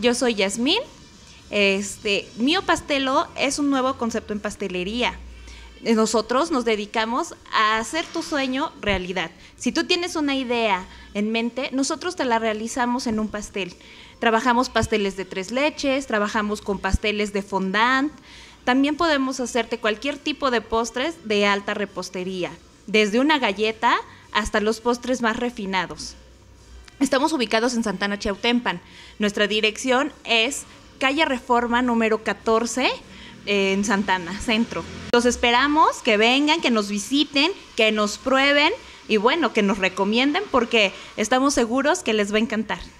Yo soy Yasmín. Este, Mío Pastelo es un nuevo concepto en pastelería. Nosotros nos dedicamos a hacer tu sueño realidad. Si tú tienes una idea en mente, nosotros te la realizamos en un pastel. Trabajamos pasteles de tres leches, trabajamos con pasteles de fondant. También podemos hacerte cualquier tipo de postres de alta repostería, desde una galleta hasta los postres más refinados. Estamos ubicados en Santana Chautempan, Nuestra dirección es calle Reforma número 14 en Santana, centro. Los esperamos que vengan, que nos visiten, que nos prueben y bueno, que nos recomienden porque estamos seguros que les va a encantar.